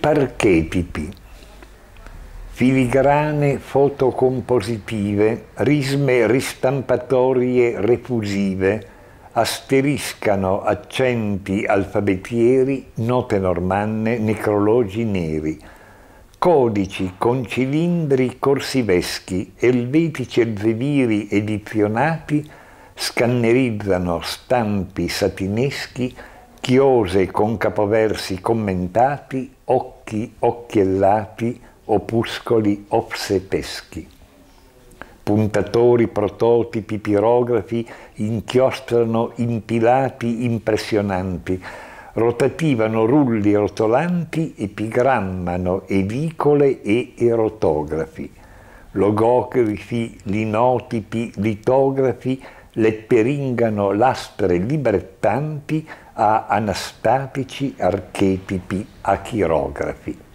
archetipi, filigrane fotocompositive, risme ristampatorie refusive, asteriscano accenti alfabetieri, note normanne, necrologi neri, codici con cilindri corsiveschi, elvetici elzeviri edizionati, scannerizzano stampi satineschi, chiose con capoversi commentati, occhi occhiellati, opuscoli opseteschi. Puntatori, prototipi, pirografi inchiostrano impilati impressionanti, rotativano rulli rotolanti, epigrammano edicole e erotografi, logografi, linotipi, litografi, le peringano l'aspre librettanti a anastatici archetipi achirografi.